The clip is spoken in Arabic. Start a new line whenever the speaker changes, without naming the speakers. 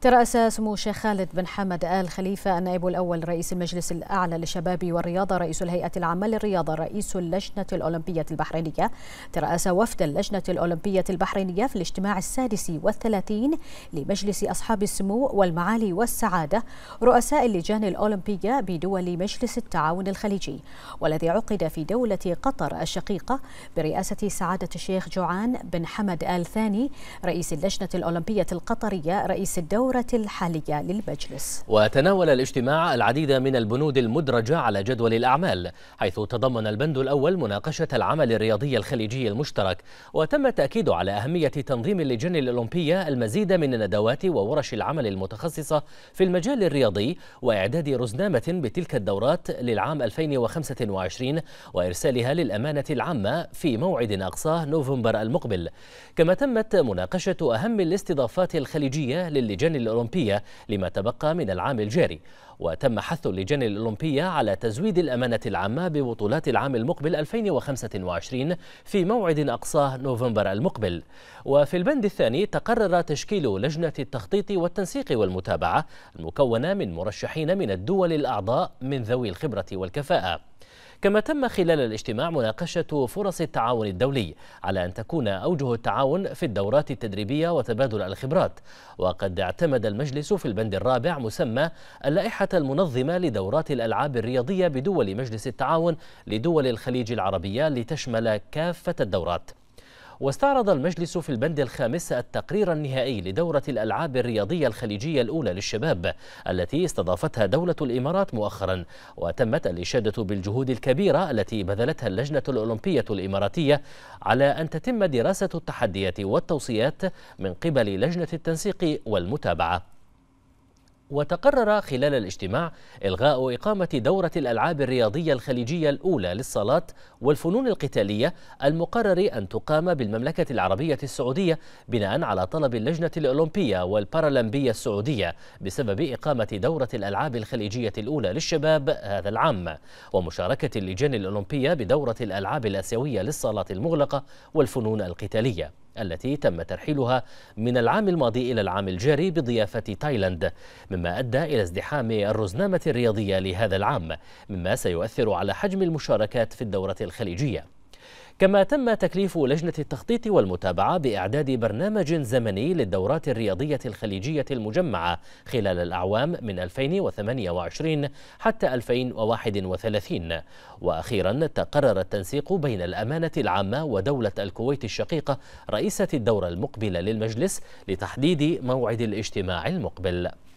ترأس سمو الشيخ خالد بن حمد آل خليفة النائب الأول رئيس المجلس الأعلى للشباب والرياضة رئيس الهيئة العامة للرياضة رئيس اللجنة الأولمبية البحرينية ترأس وفد اللجنة الأولمبية البحرينية في الاجتماع السادس والثلاثين لمجلس أصحاب السمو والمعالي والسعادة رؤساء اللجان الأولمبية بدول مجلس التعاون الخليجي والذي عقد في دولة قطر الشقيقة برئاسة سعادة الشيخ جوعان بن حمد آل ثاني رئيس اللجنة الأولمبية القطرية رئيس الدولة الدورة الحالية للمجلس
وتناول الاجتماع العديد من البنود المدرجة على جدول الأعمال حيث تضمن البند الأول مناقشة العمل الرياضي الخليجي المشترك وتم التأكيد على أهمية تنظيم اللجنة الأولمبية المزيد من الندوات وورش العمل المتخصصة في المجال الرياضي وإعداد رزنامة بتلك الدورات للعام 2025 وإرسالها للأمانة العامة في موعد أقصاه نوفمبر المقبل كما تمت مناقشة أهم الاستضافات الخليجية للجان الأولمبية لما تبقى من العام الجاري وتم حث اللجان الأولمبية على تزويد الأمانة العامة ببطولات العام المقبل 2025 في موعد أقصاه نوفمبر المقبل وفي البند الثاني تقرر تشكيل لجنة التخطيط والتنسيق والمتابعة المكونة من مرشحين من الدول الأعضاء من ذوي الخبرة والكفاءة كما تم خلال الاجتماع مناقشة فرص التعاون الدولي على أن تكون أوجه التعاون في الدورات التدريبية وتبادل الخبرات وقد اعتمد المجلس في البند الرابع مسمى اللائحة المنظمة لدورات الألعاب الرياضية بدول مجلس التعاون لدول الخليج العربية لتشمل كافة الدورات واستعرض المجلس في البند الخامس التقرير النهائي لدورة الألعاب الرياضية الخليجية الأولى للشباب التي استضافتها دولة الإمارات مؤخرا وتمت الإشادة بالجهود الكبيرة التي بذلتها اللجنة الأولمبية الإماراتية على أن تتم دراسة التحديات والتوصيات من قبل لجنة التنسيق والمتابعة وتقرر خلال الاجتماع إلغاء إقامة دورة الألعاب الرياضية الخليجية الأولى للصلاة والفنون القتالية المقرر أن تقام بالمملكة العربية السعودية بناء على طلب اللجنة الأولمبية والبارالمبية السعودية بسبب إقامة دورة الألعاب الخليجية الأولى للشباب هذا العام ومشاركة اللجان الأولمبية بدورة الألعاب الآسيوية للصلاة المغلقة والفنون القتالية التي تم ترحيلها من العام الماضي إلى العام الجاري بضيافة تايلاند مما أدى إلى ازدحام الرزنامة الرياضية لهذا العام مما سيؤثر على حجم المشاركات في الدورة الخليجية كما تم تكليف لجنة التخطيط والمتابعة بإعداد برنامج زمني للدورات الرياضية الخليجية المجمعة خلال الأعوام من 2028 حتى 2031 وأخيرا تقرر التنسيق بين الأمانة العامة ودولة الكويت الشقيقة رئيسة الدورة المقبلة للمجلس لتحديد
موعد الاجتماع المقبل